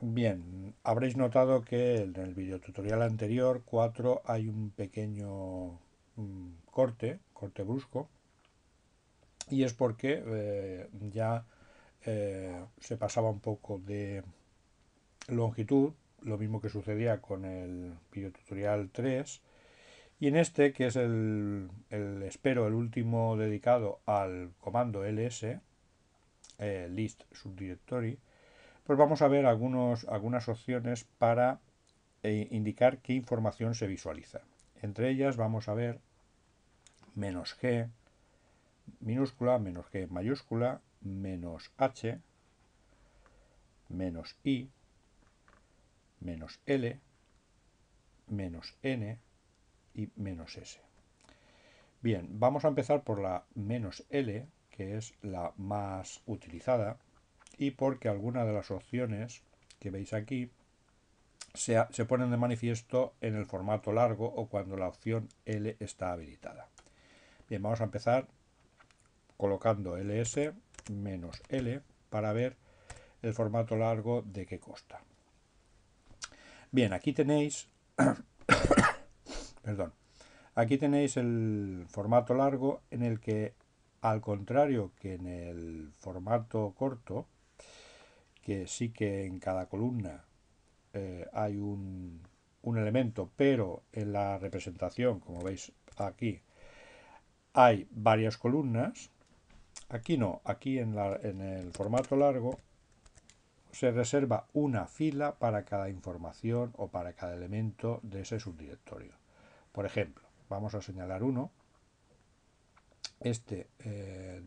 Bien, habréis notado que en el videotutorial anterior 4 hay un pequeño mm, corte, corte brusco, y es porque eh, ya eh, se pasaba un poco de longitud, lo mismo que sucedía con el videotutorial 3, y en este, que es el, espero, el último dedicado al comando ls, eh, list subdirectory, pues vamos a ver algunas opciones para eh, indicar qué información se visualiza. Entre ellas vamos a ver menos G minúscula, menos G mayúscula, menos H, menos I, menos L, menos N y menos S. Bien, vamos a empezar por la menos L, que es la más utilizada y porque algunas de las opciones que veis aquí se, ponen de manifiesto en el formato largo o cuando la opción L está habilitada. Bien, vamos a empezar colocando ls menos L para ver el formato largo de qué costa. Bien, aquí tenéis, perdón, aquí tenéis el formato largo en el que, al contrario que en el formato corto, que sí que en cada columna eh, hay un, elemento, pero en la representación, como veis aquí, hay varias columnas. Aquí no, aquí en, el formato largo se reserva una fila para cada información o para cada elemento de ese subdirectorio. Por ejemplo, vamos a señalar uno. Este eh,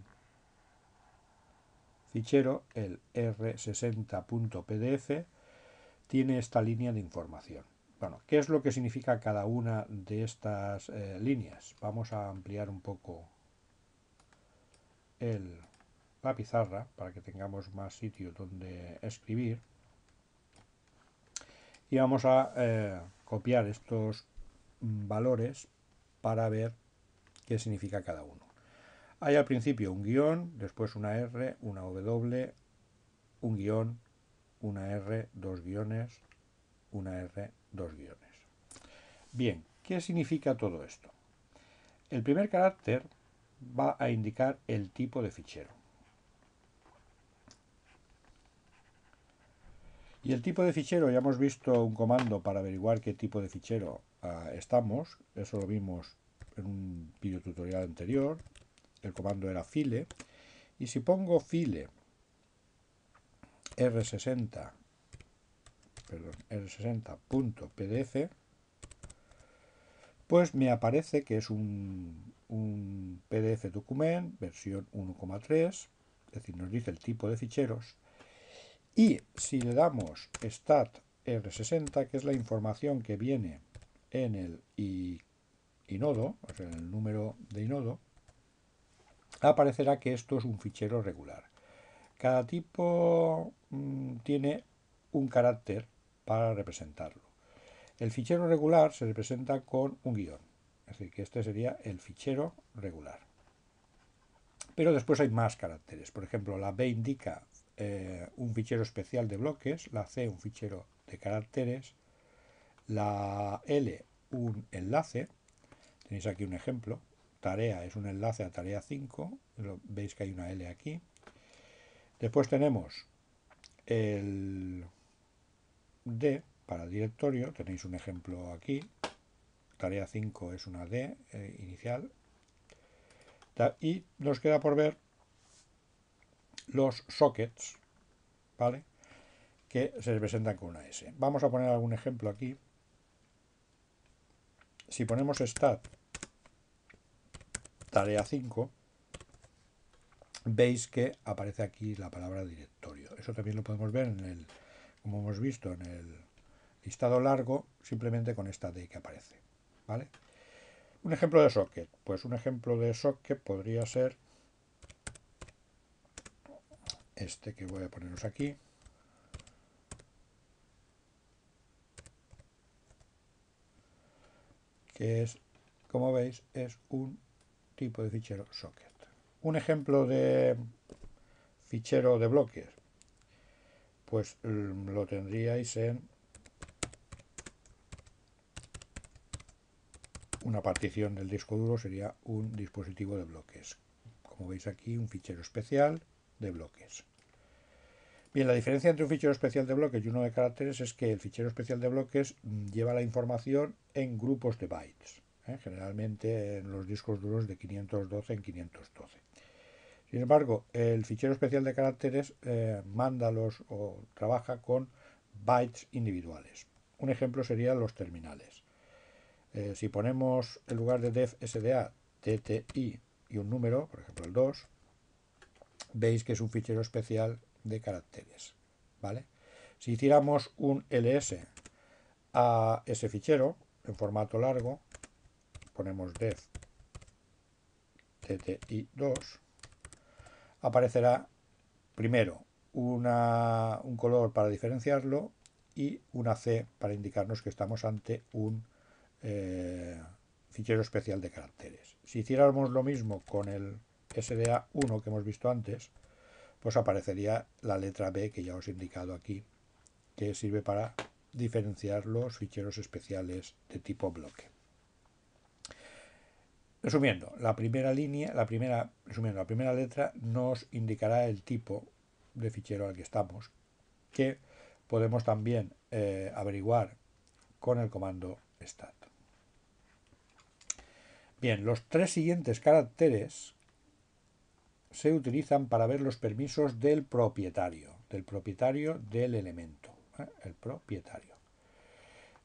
fichero, el r60.pdf, tiene esta línea de información. Bueno, ¿qué es lo que significa cada una de estas eh, líneas? Vamos a ampliar un poco el, la pizarra para que tengamos más sitio donde escribir. Y vamos a eh, copiar estos mm, valores para ver qué significa cada uno. Hay al principio un guión, después una R, una W, un guión, una R, dos guiones, una R, dos guiones. Bien, ¿qué significa todo esto? El primer carácter va a indicar el tipo de fichero. Y el tipo de fichero, ya hemos visto un comando para averiguar qué tipo de fichero ah, estamos, eso lo vimos en un video tutorial anterior, el comando era file, y si pongo file r60, r60.pdf, pues me aparece que es un, PDF document versión 1,3, es decir, nos dice el tipo de ficheros, y si le damos stat r60, que es la información que viene en el inodo, en el número de inodo, aparecerá que esto es un fichero regular. Cada tipo mm, tiene un carácter para representarlo. El fichero regular se representa con un guión, es decir, que este sería el fichero regular. Pero después hay más caracteres, por ejemplo, la B indica eh, un fichero especial de bloques, la C un fichero de caracteres, la L un enlace, tenéis aquí un ejemplo, tarea es un enlace a tarea 5, lo, veis que hay una L aquí. Después tenemos el D para directorio, tenéis un ejemplo aquí, tarea 5 es una D eh, inicial, y nos queda por ver los sockets, ¿vale? Que se representan con una S. Vamos a poner algún ejemplo aquí. Si ponemos stat tarea 5, veis que aparece aquí la palabra directorio. Eso también lo podemos ver en el, como hemos visto, en el listado largo, simplemente con esta D que aparece. ¿Vale? Un ejemplo de socket. Pues un ejemplo de socket podría ser este que voy a poneros aquí. Que es, como veis, es un tipo de fichero socket. Un ejemplo de fichero de bloques, pues mm, lo tendríais en una partición del disco duro, sería un dispositivo de bloques. Como veis aquí, un fichero especial de bloques. Bien, la diferencia entre un fichero especial de bloques y uno de caracteres es que el fichero especial de bloques mm, lleva la información en grupos de bytes. ¿eh? generalmente en los discos duros de 512 en 512. Sin embargo, el fichero especial de caracteres eh, manda los o trabaja con bytes individuales. Un ejemplo serían los terminales. Eh, si ponemos en lugar de def sda tti y un número, por ejemplo el 2, veis que es un fichero especial de caracteres. ¿vale? Si hiciéramos un ls a ese fichero en formato largo, ponemos def TTI2, aparecerá primero un color para diferenciarlo y una C para indicarnos que estamos ante un eh, fichero especial de caracteres. Si hiciéramos lo mismo con el SDA1 que hemos visto antes, pues aparecería la letra B que ya os he indicado aquí, que sirve para diferenciar los ficheros especiales de tipo bloque. Resumiendo, la primera línea, la primera, resumiendo, la primera letra nos indicará el tipo de fichero al que estamos, que podemos también eh, averiguar con el comando stat. Bien, los tres siguientes caracteres se utilizan para ver los permisos del propietario, del propietario del elemento, ¿eh? el propietario.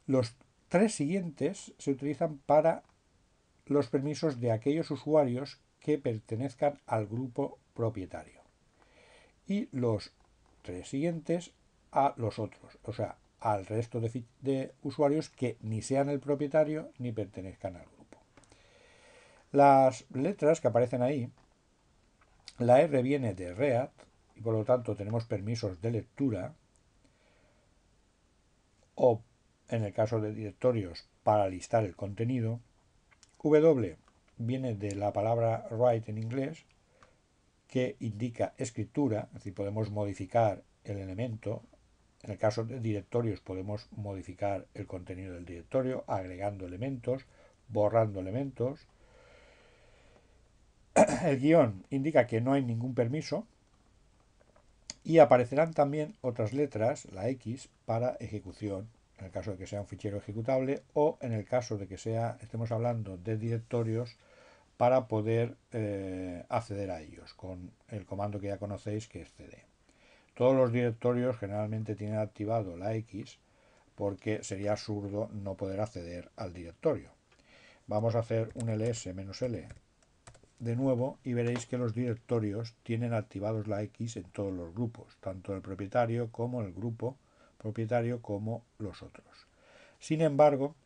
Los tres siguientes se utilizan para los permisos de aquellos usuarios que pertenezcan al grupo propietario. Y los tres siguientes a los otros, o sea, al resto de, usuarios que ni sean el propietario ni pertenezcan al grupo. Las letras que aparecen ahí, la R viene de READ y por lo tanto tenemos permisos de lectura o en el caso de directorios para listar el contenido W viene de la palabra write en inglés, que indica escritura, es decir, podemos modificar el elemento. En el caso de directorios podemos modificar el contenido del directorio agregando elementos, borrando elementos. El guión indica que no hay ningún permiso y aparecerán también otras letras, la X, para ejecución en el caso de que sea un fichero ejecutable, o en el caso de que sea, estemos hablando de directorios para poder eh, acceder a ellos con el comando que ya conocéis que es cd. Todos los directorios generalmente tienen activado la X porque sería absurdo no poder acceder al directorio. Vamos a hacer un ls-l de nuevo y veréis que los directorios tienen activados la X en todos los grupos, tanto el propietario como el grupo propietario como los otros. Sin embargo,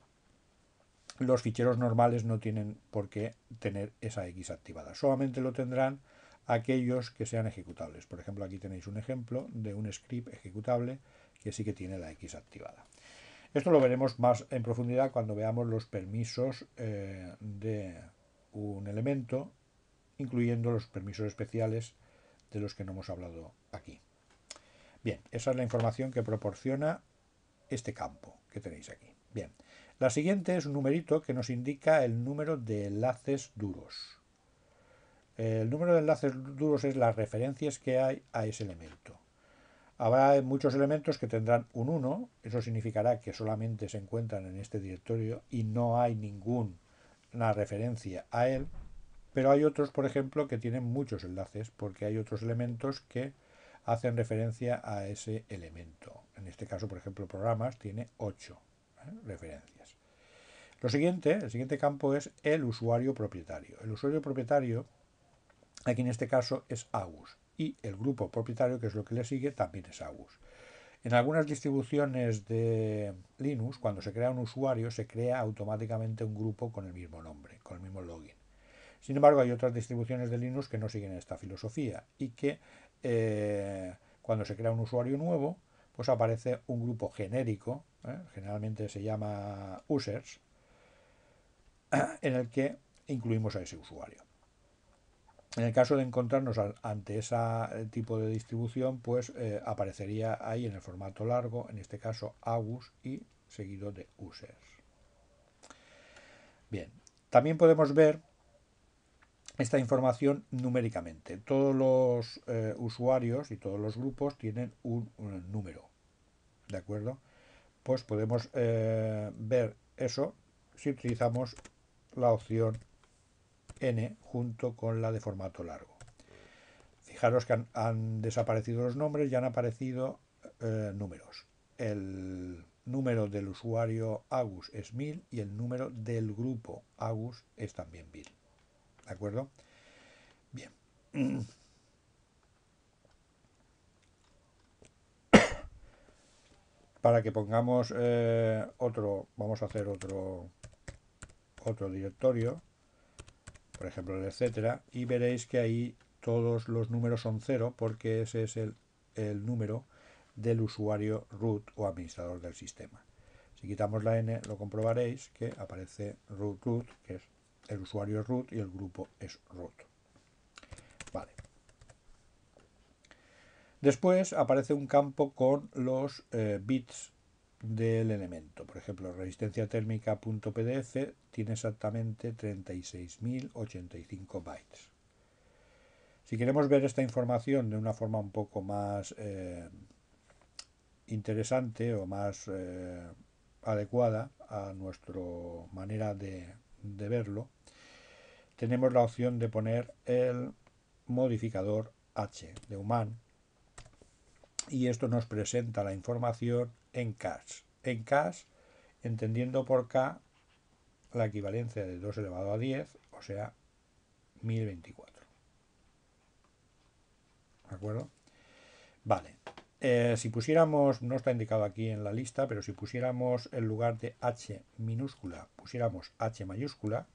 los ficheros normales no tienen por qué tener esa X activada, solamente lo tendrán aquellos que sean ejecutables. Por ejemplo, aquí tenéis un ejemplo de un script ejecutable que sí que tiene la X activada. Esto lo veremos más en profundidad cuando veamos los permisos eh, de un elemento, incluyendo los permisos especiales de los que no hemos hablado aquí. Bien, esa es la información que proporciona este campo que tenéis aquí. Bien, la siguiente es un numerito que nos indica el número de enlaces duros. El número de enlaces duros es las referencias que hay a ese elemento. Habrá muchos elementos que tendrán un 1, eso significará que solamente se encuentran en este directorio y no hay ninguna referencia a él, pero hay otros, por ejemplo, que tienen muchos enlaces, porque hay otros elementos que hacen referencia a ese elemento. En este caso, por ejemplo, programas tiene 8 ¿eh? referencias. Lo siguiente, el siguiente campo es el usuario propietario. El usuario propietario, aquí en este caso, es AUS. Y el grupo propietario, que es lo que le sigue, también es Agus. En algunas distribuciones de Linux, cuando se crea un usuario, se crea automáticamente un grupo con el mismo nombre, con el mismo login. Sin embargo, hay otras distribuciones de Linux que no siguen esta filosofía y que eh, cuando se crea un usuario nuevo, pues aparece un grupo genérico, ¿eh? generalmente se llama users, en el que incluimos a ese usuario. En el caso de encontrarnos ante ese tipo de distribución, pues eh, aparecería ahí en el formato largo, en este caso agus y seguido de users. Bien, también podemos ver esta información numéricamente. Todos los eh, usuarios y todos los grupos tienen un, número. ¿De acuerdo? Pues podemos eh, ver eso si utilizamos la opción N junto con la de formato largo. Fijaros que han, desaparecido los nombres y han aparecido eh, números. El número del usuario Agus es 1000 y el número del grupo Agus es también 1000. ¿De acuerdo? Bien. Para que pongamos eh, otro, vamos a hacer otro, otro directorio, por ejemplo el etcétera, y veréis que ahí todos los números son cero porque ese es el número del usuario root o administrador del sistema. Si quitamos la n lo comprobaréis que aparece root root, que es el usuario es root y el grupo es root. Vale. Después aparece un campo con los eh, bits del elemento. Por ejemplo, resistencia térmica.pdf tiene exactamente 36.085 bytes. Si queremos ver esta información de una forma un poco más eh, interesante o más eh, adecuada a nuestra manera de verlo, tenemos la opción de poner el modificador H de human y esto nos presenta la información en K. En CAS, entendiendo por K la equivalencia de 2 elevado a 10, o sea, 1024. ¿De acuerdo? Vale. Eh, si pusiéramos, no está indicado aquí en la lista, pero si pusiéramos en lugar de H minúscula, pusiéramos H mayúscula,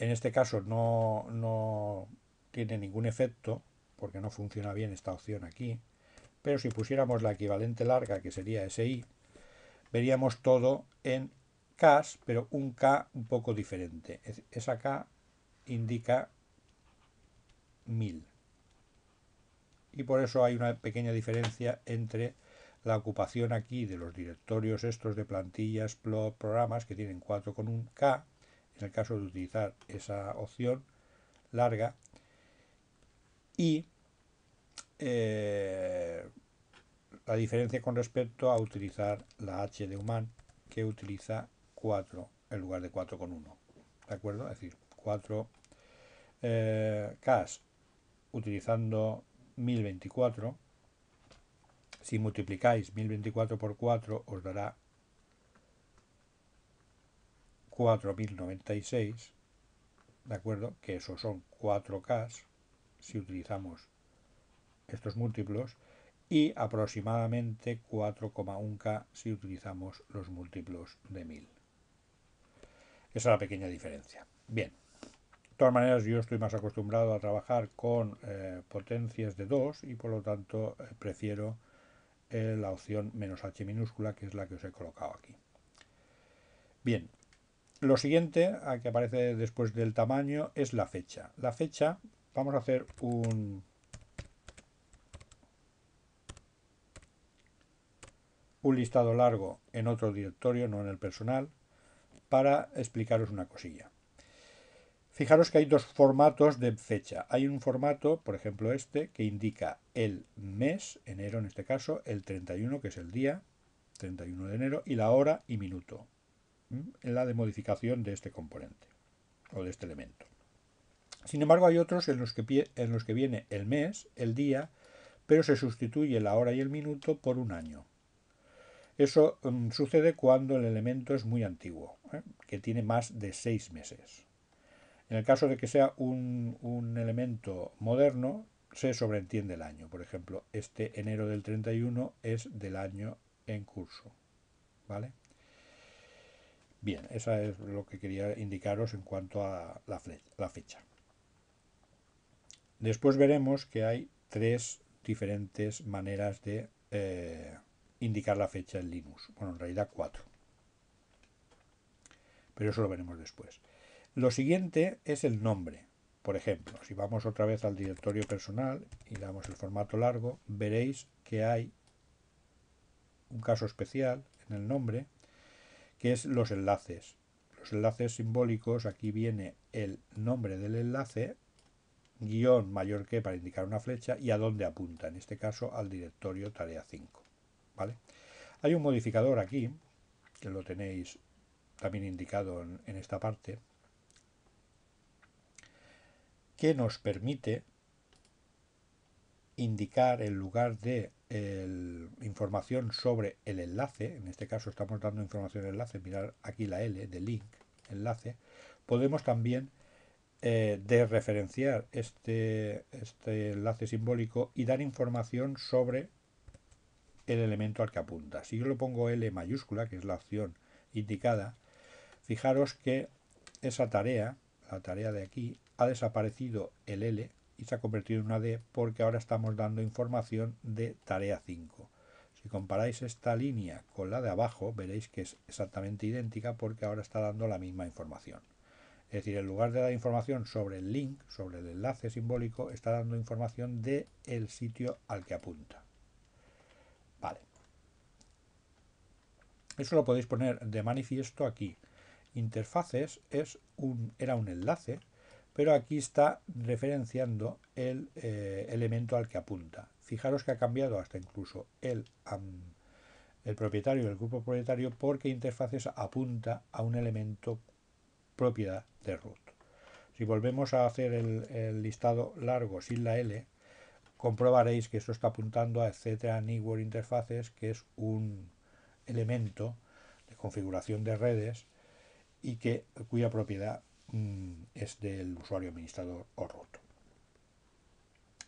en este caso no, tiene ningún efecto porque no funciona bien esta opción aquí. Pero si pusiéramos la equivalente larga, que sería SI, veríamos todo en K, pero un K un poco diferente. Esa K indica 1000. Y por eso hay una pequeña diferencia entre la ocupación aquí de los directorios estos de plantillas, plot, programas, que tienen 4 con un K, en el caso de utilizar esa opción larga. Y eh, la diferencia con respecto a utilizar la H de human que utiliza 4 en lugar de 4 con 1, ¿De acuerdo? Es decir, 4 eh, CAS utilizando 1024. Si multiplicáis 1024 por 4 os dará 4096, ¿de acuerdo? Que eso son 4K si utilizamos estos múltiplos y aproximadamente 4,1K si utilizamos los múltiplos de 1000. Esa es la pequeña diferencia. Bien, de todas maneras yo estoy más acostumbrado a trabajar con eh, potencias de 2 y por lo tanto eh, prefiero eh, la opción menos H minúscula que es la que os he colocado aquí. Bien, lo siguiente que aparece después del tamaño es la fecha. La fecha, vamos a hacer un... un listado largo en otro directorio, no en el personal, para explicaros una cosilla. Fijaros que hay dos formatos de fecha. Hay un formato, por ejemplo este, que indica el mes, enero en este caso, el 31, que es el día, 31 de enero, y la hora y minuto en la modificación de este componente o de este elemento. Sin embargo, hay otros en los, que, en los que viene el mes, el día, pero se sustituye la hora y el minuto por un año. Eso mm, sucede cuando el elemento es muy antiguo, ¿eh? que tiene más de seis meses. En el caso de que sea un, un, elemento moderno, se sobreentiende el año. Por ejemplo, este enero del 31 es del año en curso. ¿Vale? Bien, esa es lo que quería indicaros en cuanto a la, fecha. Después veremos que hay tres diferentes maneras de eh, indicar la fecha en Linux. Bueno, en realidad cuatro. Pero eso lo veremos después. Lo siguiente es el nombre. Por ejemplo, si vamos otra vez al directorio personal y damos el formato largo, veréis que hay un caso especial en el nombre que es los enlaces. Los enlaces simbólicos, aquí viene el nombre del enlace, guión mayor que para indicar una flecha y a dónde apunta, en este caso al directorio tarea 5. ¿vale? Hay un modificador aquí, que lo tenéis también indicado en esta parte, que nos permite indicar el lugar de información sobre el enlace, en este caso estamos dando información enlace, mirar aquí la L de link, enlace, podemos también eh, este, este enlace simbólico y dar información sobre el elemento al que apunta. Si yo lo pongo L mayúscula, que es la opción indicada, fijaros que esa tarea, la tarea de aquí, ha desaparecido el L y se ha convertido en una D porque ahora estamos dando información de tarea 5. Si comparáis esta línea con la de abajo, veréis que es exactamente idéntica porque ahora está dando la misma información. Es decir, en lugar de dar información sobre el link, sobre el enlace simbólico, está dando información del el sitio al que apunta. Vale. Eso lo podéis poner de manifiesto aquí. Interfaces es un, era un enlace pero aquí está referenciando el eh, elemento al que apunta. Fijaros que ha cambiado hasta incluso el, el propietario, el grupo propietario, porque interfaces apunta a un elemento propiedad de root. Si volvemos a hacer el, listado largo sin la L, comprobaréis que esto está apuntando a etcétera network interfaces, que es un elemento de configuración de redes y que cuya propiedad Mm, es del usuario administrador o root.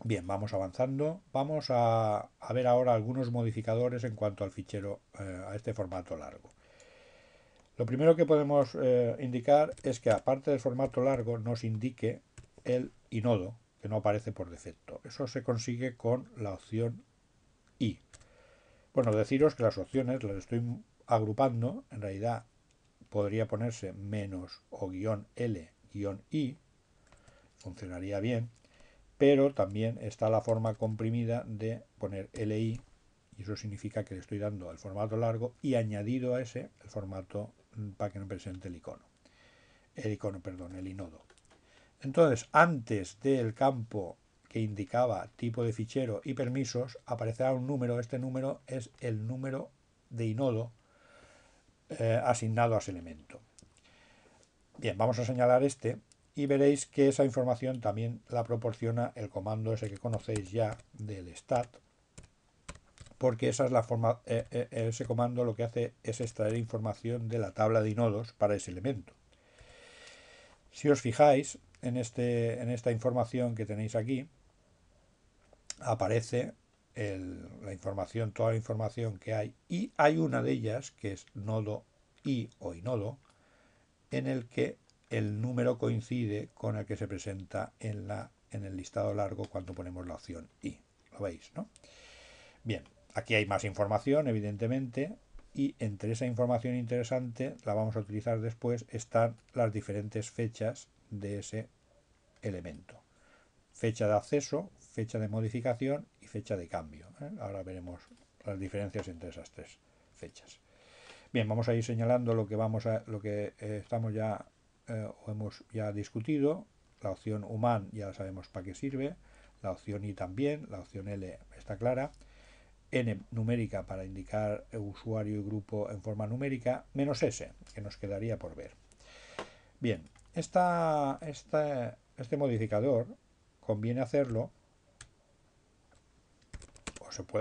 Bien, vamos avanzando. Vamos a, ver ahora algunos modificadores en cuanto al fichero, eh, a este formato largo. Lo primero que podemos eh, indicar es que aparte del formato largo nos indique el inodo, que no aparece por defecto. Eso se consigue con la opción I. Bueno, deciros que las opciones las estoy agrupando, en realidad podría ponerse menos o guión L guión I, funcionaría bien, pero también está la forma comprimida de poner LI, y eso significa que le estoy dando el formato largo y añadido a ese el formato mm, para que no presente el icono, el icono, perdón, el inodo. Entonces, antes del campo que indicaba tipo de fichero y permisos, aparecerá un número, este número es el número de inodo eh, asignado a ese elemento. Bien, vamos a señalar este y veréis que esa información también la proporciona el comando ese que conocéis ya del stat, porque esa es la forma, eh, eh, ese comando lo que hace es extraer información de la tabla de nodos para ese elemento. Si os fijáis en, este, en esta información que tenéis aquí, aparece la información, toda la información que hay, y hay una de ellas, que es nodo i o nodo en el que el número coincide con el que se presenta en, la, en el listado largo cuando ponemos la opción i. ¿Lo veis, no? Bien, aquí hay más información, evidentemente, y entre esa información interesante, la vamos a utilizar después, están las diferentes fechas de ese elemento. Fecha de acceso, fecha de modificación fecha de cambio. ¿eh? Ahora veremos las diferencias entre esas tres fechas. Bien, vamos a ir señalando lo que vamos a, lo que eh, estamos ya eh, o hemos ya discutido. La opción human ya sabemos para qué sirve. La opción i también. La opción l está clara. n numérica para indicar usuario y grupo en forma numérica. Menos s que nos quedaría por ver. Bien, este modificador conviene hacerlo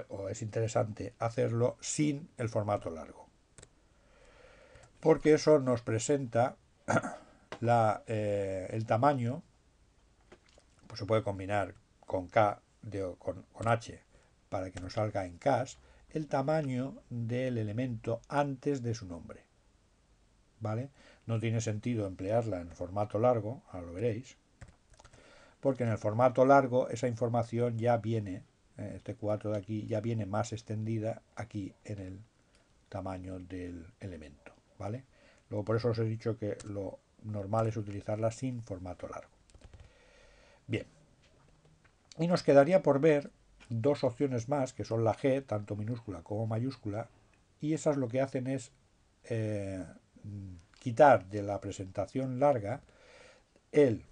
o es interesante hacerlo sin el formato largo. Porque eso nos presenta eh, el tamaño, pues se puede combinar con K, o con, H, para que nos salga en K, el tamaño del elemento antes de su nombre. ¿Vale? No tiene sentido emplearla en formato largo, ahora lo veréis, porque en el formato largo esa información ya viene este 4 de aquí ya viene más extendida aquí en el tamaño del elemento, ¿vale? Luego por eso os he dicho que lo normal es utilizarla sin formato largo. Bien, y nos quedaría por ver dos opciones más, que son la G, tanto minúscula como mayúscula, y esas lo que hacen es eh, quitar de la presentación larga el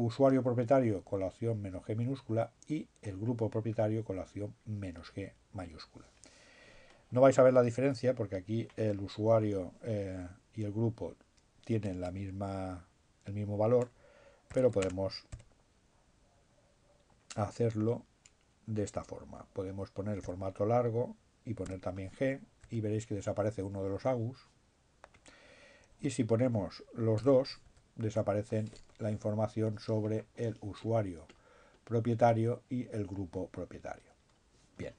usuario propietario con la opción menos G minúscula y el grupo propietario con la opción menos G mayúscula. No vais a ver la diferencia porque aquí el usuario eh, y el grupo tienen la misma, el mismo valor, pero podemos hacerlo de esta forma. Podemos poner el formato largo y poner también G y veréis que desaparece uno de los AGUs. Y si ponemos los dos, desaparecen la información sobre el usuario propietario y el grupo propietario. Bien.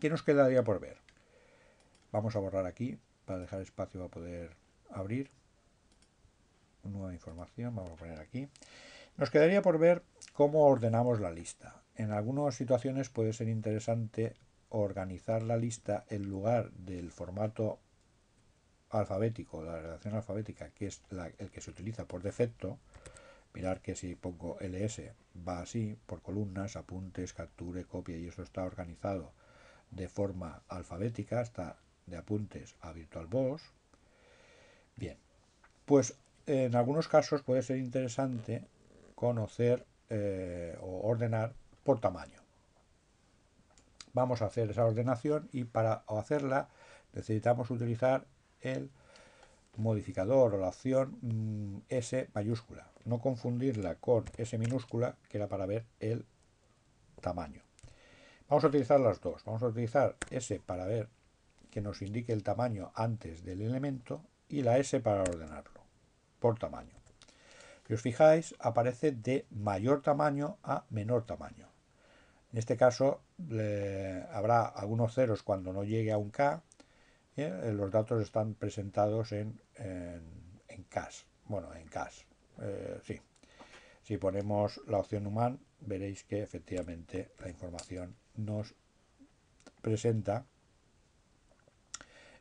¿Qué nos quedaría por ver? Vamos a borrar aquí para dejar espacio a poder abrir. Nueva información, vamos a poner aquí. Nos quedaría por ver cómo ordenamos la lista. En algunas situaciones puede ser interesante organizar la lista en lugar del formato alfabético, la relación alfabética, que es el que se utiliza por defecto, mirar que si pongo ls va así, por columnas, apuntes, capture, copia, y eso está organizado de forma alfabética, está de apuntes a VirtualBox. Bien, pues en algunos casos puede ser interesante conocer eh, o ordenar por tamaño. Vamos a hacer esa ordenación y para hacerla necesitamos utilizar el modificador o la opción mm, S mayúscula. No confundirla con S minúscula, que era para ver el tamaño. Vamos a utilizar las dos. Vamos a utilizar S para ver que nos indique el tamaño antes del elemento y la S para ordenarlo por tamaño. Si os fijáis, aparece de mayor tamaño a menor tamaño. En este caso habrá algunos ceros cuando no llegue a un K, eh, los datos están presentados en, en, CAS. Bueno, en CAS, eh, sí. Si ponemos la opción human, veréis que efectivamente la información nos presenta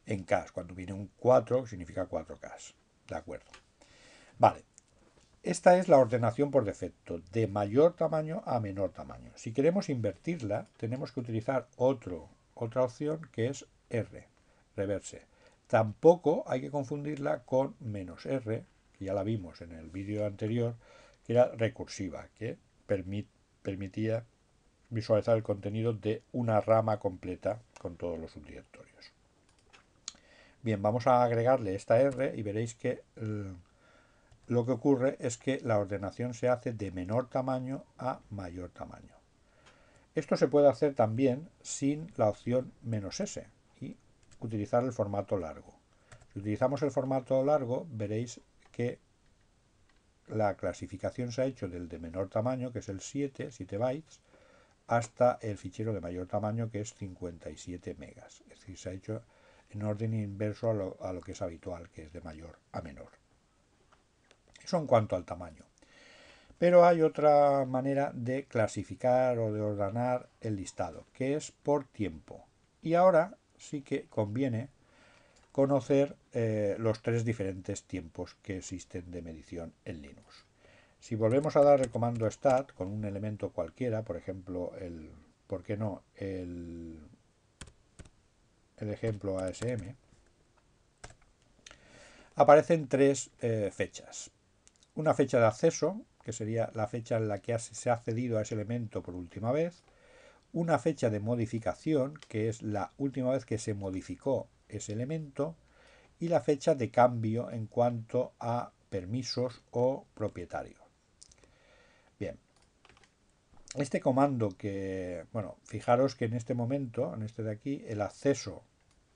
en CAS. Cuando viene un 4, significa 4 CAS. De acuerdo. Vale. Esta es la ordenación por defecto, de mayor tamaño a menor tamaño. Si queremos invertirla, tenemos que utilizar otro, otra opción que es R reverse. Tampoco hay que confundirla con menos R, que ya la vimos en el vídeo anterior, que era recursiva, que permitía visualizar el contenido de una rama completa con todos los subdirectorios. Bien, vamos a agregarle esta R y veréis que eh, lo que ocurre es que la ordenación se hace de menor tamaño a mayor tamaño. Esto se puede hacer también sin la opción "-s", utilizar el formato largo. Si utilizamos el formato largo, veréis que la clasificación se ha hecho del de menor tamaño, que es el 7, 7 bytes, hasta el fichero de mayor tamaño, que es 57 megas. Es decir, se ha hecho en orden inverso a lo, que es habitual, que es de mayor a menor. Eso en cuanto al tamaño. Pero hay otra manera de clasificar o de ordenar el listado, que es por tiempo. Y ahora sí que conviene conocer eh, los tres diferentes tiempos que existen de medición en Linux. Si volvemos a dar el comando stat con un elemento cualquiera, por ejemplo, el, ¿por qué no? El, ejemplo ASM, aparecen tres eh, fechas. Una fecha de acceso, que sería la fecha en la que se ha accedido a ese elemento por última vez, una fecha de modificación, que es la última vez que se modificó ese elemento, y la fecha de cambio en cuanto a permisos o propietario. Bien, este comando que, bueno, fijaros que en este momento, en este de aquí, el acceso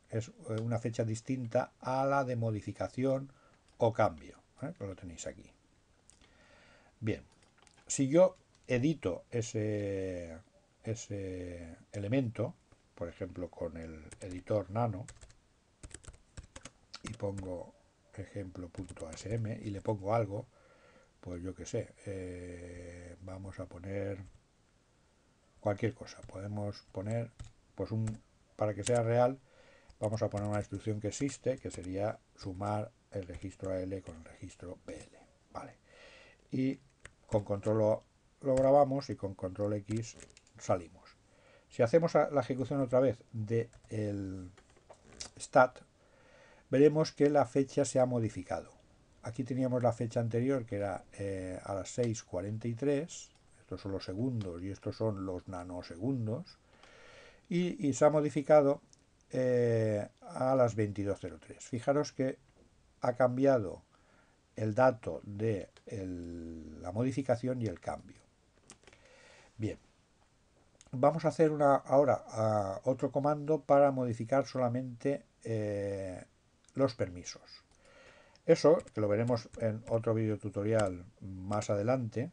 es eh, una fecha distinta a la de modificación o cambio, ¿eh? pues lo tenéis aquí. Bien, si yo edito ese ese elemento, por ejemplo con el editor nano, y pongo ejemplo.asm y le pongo algo, pues yo qué sé, eh, vamos a poner cualquier cosa. Podemos poner, pues un, para que sea real, vamos a poner una instrucción que existe, que sería sumar el registro AL con el registro BL. Vale. Y con control lo grabamos y con control X salimos. Si hacemos la ejecución otra vez del de stat, veremos que la fecha se ha modificado. Aquí teníamos la fecha anterior que era eh, a las 6.43, estos son los segundos y estos son los nanosegundos, y, se ha modificado eh, a las 22.03. Fijaros que ha cambiado el dato de la modificación y el cambio. Bien, vamos a hacer una, ahora otro comando para modificar solamente eh, los permisos. Eso, que lo veremos en otro video tutorial más adelante,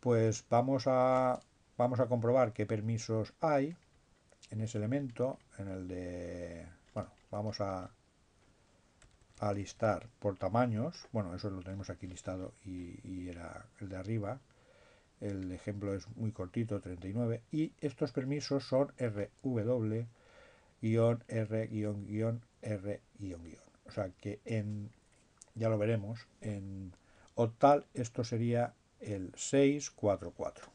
pues vamos a, vamos a comprobar qué permisos hay en ese elemento, en el de... Bueno, vamos a, a listar por tamaños. Bueno, eso lo tenemos aquí listado y, y era el de arriba el ejemplo es muy cortito, 39, y estos permisos son RW, r R, R, O sea que en, ya lo veremos, en tal, esto sería el 644.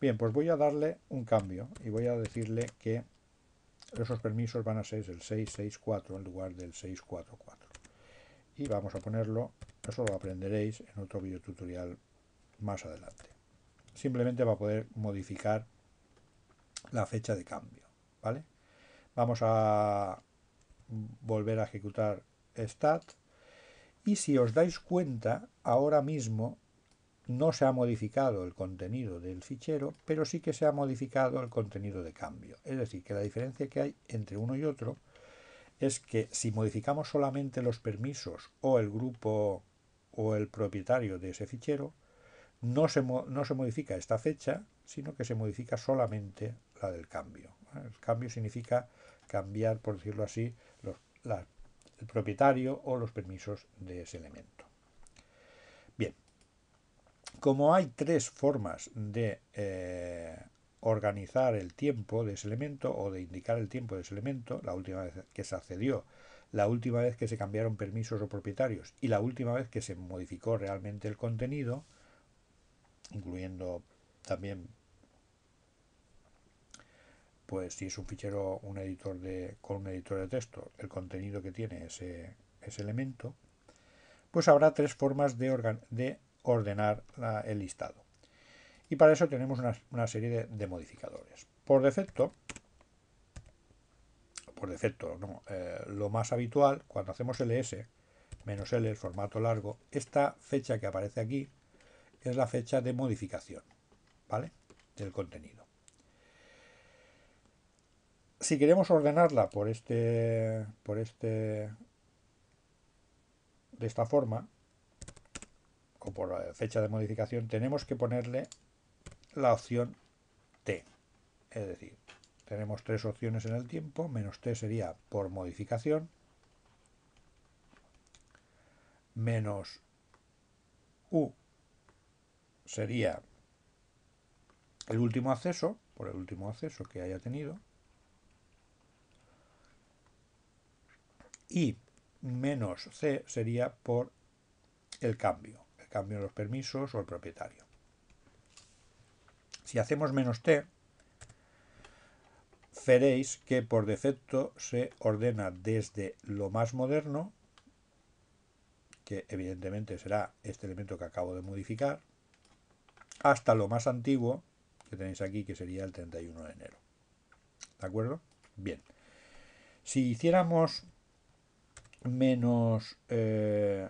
Bien, pues voy a darle un cambio y voy a decirle que esos permisos van a ser el 664 en lugar del 644. Y vamos a ponerlo, eso lo aprenderéis en otro videotutorial más adelante. Simplemente va a poder modificar la fecha de cambio. ¿vale? Vamos a volver a ejecutar stat. Y si os dais cuenta, ahora mismo no se ha modificado el contenido del fichero, pero sí que se ha modificado el contenido de cambio. Es decir, que la diferencia que hay entre uno y otro es que si modificamos solamente los permisos o el grupo o el propietario de ese fichero, no se, modifica esta fecha, sino que se modifica solamente la del cambio. El cambio significa cambiar, por decirlo así, los, el propietario o los permisos de ese elemento. Bien, como hay tres formas de eh, organizar el tiempo de ese elemento o de indicar el tiempo de ese elemento, la última vez que se accedió, la última vez que se cambiaron permisos o propietarios y la última vez que se modificó realmente el contenido, incluyendo también pues si es un fichero un editor con un editor de texto el contenido que tiene ese, elemento pues habrá tres formas de, de ordenar el listado y para eso tenemos una, serie de, modificadores por defecto por defecto no, eh, lo más habitual cuando hacemos ls menos l el formato largo esta fecha que aparece aquí es la fecha de modificación ¿vale? del contenido. Si queremos ordenarla por este, por este, de esta forma, o por la fecha de modificación, tenemos que ponerle la opción T. Es decir, tenemos tres opciones en el tiempo, menos T sería por modificación, menos U sería el último acceso, por el último acceso que haya tenido, y menos C sería por el cambio, el cambio de los permisos o el propietario. Si hacemos menos T, veréis que por defecto se ordena desde lo más moderno, que evidentemente será este elemento que acabo de modificar, hasta lo más antiguo que tenéis aquí, que sería el 31 de enero. ¿De acuerdo? Bien. Si hiciéramos menos eh,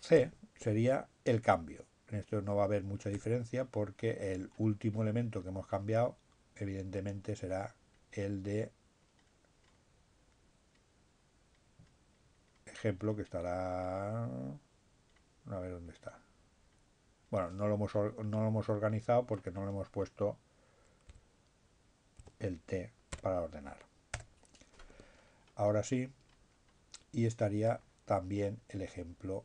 C, sería el cambio. En esto no va a haber mucha diferencia porque el último elemento que hemos cambiado, evidentemente, será el de ejemplo que estará... A ver dónde está. Bueno, no lo hemos, no lo hemos organizado porque no le hemos puesto el T para ordenar. Ahora sí, y estaría también el ejemplo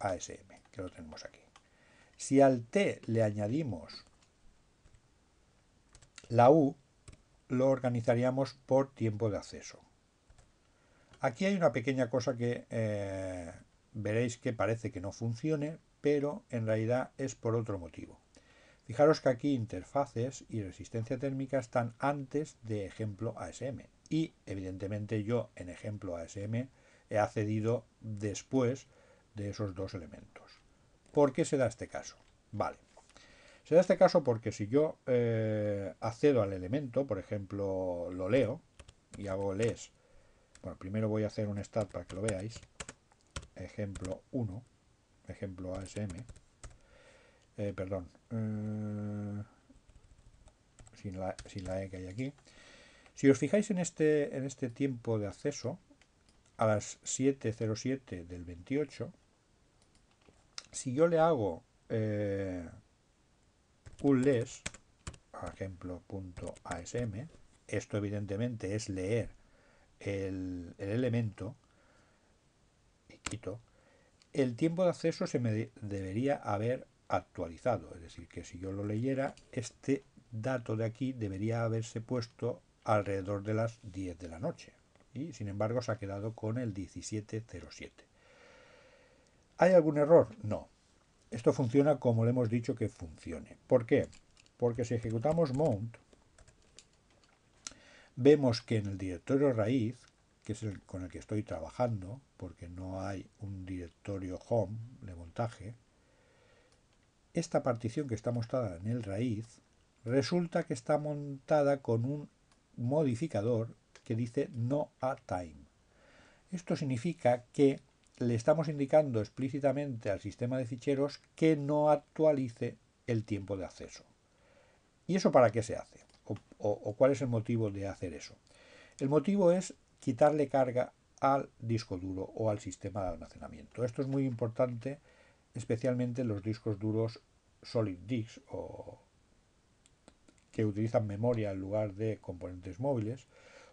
ASM, que lo tenemos aquí. Si al T le añadimos la U, lo organizaríamos por tiempo de acceso. Aquí hay una pequeña cosa que eh, veréis que parece que no funcione, pero en realidad es por otro motivo. Fijaros que aquí interfaces y resistencia térmica están antes de ejemplo ASM y evidentemente yo en ejemplo ASM he accedido después de esos dos elementos. ¿Por qué se da este caso? Vale. Se da este caso porque si yo eh, accedo al elemento, por ejemplo, lo leo y hago les. Bueno, primero voy a hacer un start para que lo veáis. Ejemplo 1 ejemplo ASM, eh, perdón, eh, sin, la, E que hay aquí. Si os fijáis en este, en este tiempo de acceso, a las 7.07 del 28, si yo le hago eh, un les, ejemplo, punto .asm, esto evidentemente es leer el, el elemento, y quito, el tiempo de acceso se me debería haber actualizado. Es decir, que si yo lo leyera, este dato de aquí debería haberse puesto alrededor de las 10 de la noche. Y sin embargo se ha quedado con el 1707. ¿Hay algún error? No. Esto funciona como le hemos dicho que funcione. ¿Por qué? Porque si ejecutamos mount, vemos que en el directorio raíz, que es el con el que estoy trabajando, porque no hay un directorio home de montaje, esta partición que está mostrada en el raíz resulta que está montada con un modificador que dice no a time. Esto significa que le estamos indicando explícitamente al sistema de ficheros que no actualice el tiempo de acceso. ¿Y eso para qué se hace? ¿O, o cuál es el motivo de hacer eso? El motivo es quitarle carga al disco duro o al sistema de almacenamiento. Esto es muy importante, especialmente en los discos duros solid disks o que utilizan memoria en lugar de componentes móviles,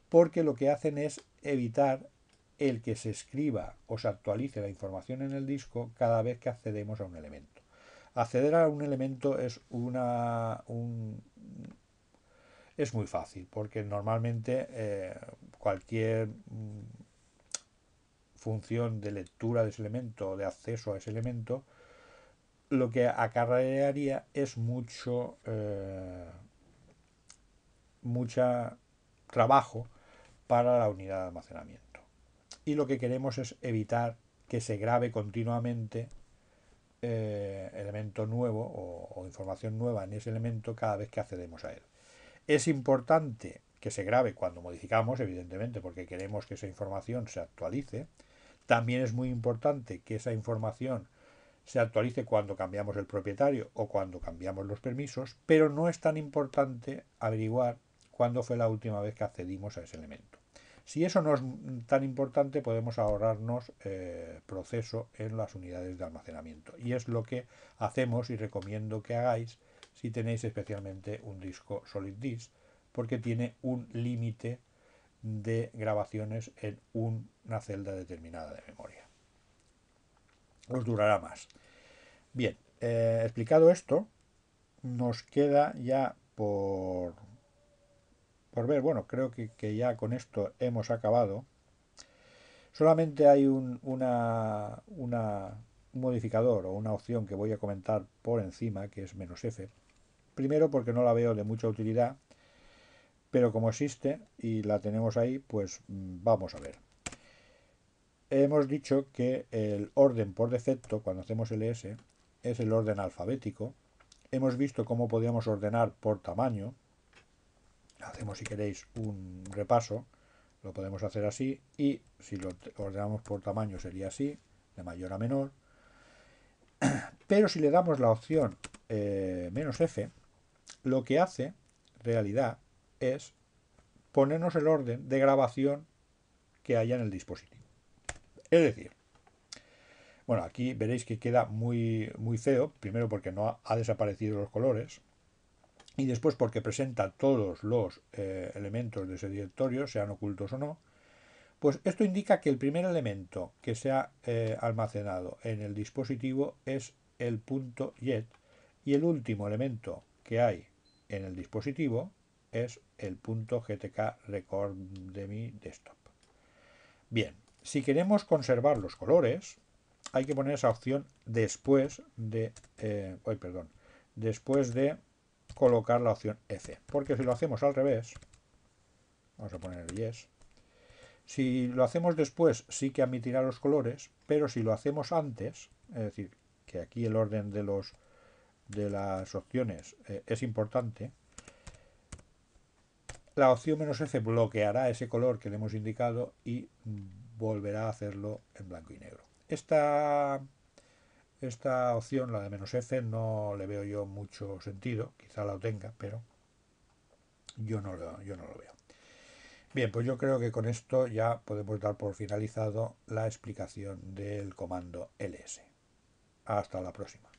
porque lo que hacen es evitar el que se escriba o se actualice la información en el disco cada vez que accedemos a un elemento. Acceder a un elemento es una, un, es muy fácil, porque normalmente eh, cualquier mm, función de lectura de ese elemento, de acceso a ese elemento, lo que acarrearía es mucho, eh, trabajo para la unidad de almacenamiento. Y lo que queremos es evitar que se grabe continuamente eh, elemento nuevo o información nueva en ese elemento cada vez que accedemos a él. Es importante que se grabe cuando modificamos, evidentemente, porque queremos que esa información se actualice. También es muy importante que esa información se actualice cuando cambiamos el propietario o cuando cambiamos los permisos, pero no es tan importante averiguar cuándo fue la última vez que accedimos a ese elemento. Si eso no es tan importante, podemos ahorrarnos eh, proceso en las unidades de almacenamiento. Y es lo que hacemos y recomiendo que hagáis si tenéis especialmente un disco solid disk, porque tiene un límite de grabaciones en una celda determinada de memoria. Os durará más. Bien, eh, explicado esto, nos queda ya por, por ver, bueno, creo que, ya con esto hemos acabado. Solamente hay un, una, un modificador o una opción que voy a comentar por encima, que es menos F, Primero porque no la veo de mucha utilidad, pero como existe y la tenemos ahí, pues mm, vamos a ver. Hemos dicho que el orden por defecto, cuando hacemos ls, es el orden alfabético. Hemos visto cómo podíamos ordenar por tamaño. Hacemos, si queréis, un repaso. Lo podemos hacer así y si lo ordenamos por tamaño sería así, de mayor a menor. Pero si le damos la opción eh, menos F, lo que hace, realidad, es ponernos el orden de grabación que haya en el dispositivo. Es decir, bueno, aquí veréis que queda muy, muy feo, primero porque no ha, desaparecido los colores, y después porque presenta todos los eh, elementos de ese directorio, sean ocultos o no, pues esto indica que el primer elemento que se ha eh, almacenado en el dispositivo es el punto .jet y el último elemento que hay en el dispositivo es el punto GTK record de mi desktop. Bien, si queremos conservar los colores, hay que poner esa opción después de, eh, perdón, después de colocar la opción F, porque si lo hacemos al revés, vamos a poner el yes, si lo hacemos después sí que admitirá los colores, pero si lo hacemos antes, es decir, que aquí el orden de los de las opciones eh, es importante, la opción menos F bloqueará ese color que le hemos indicado y volverá a hacerlo en blanco y negro. Esta, esta opción, la de menos F, no le veo yo mucho sentido, quizá la tenga, pero yo no, yo no lo veo. Bien, pues yo creo que con esto ya podemos dar por finalizado la explicación del comando ls. Hasta la próxima.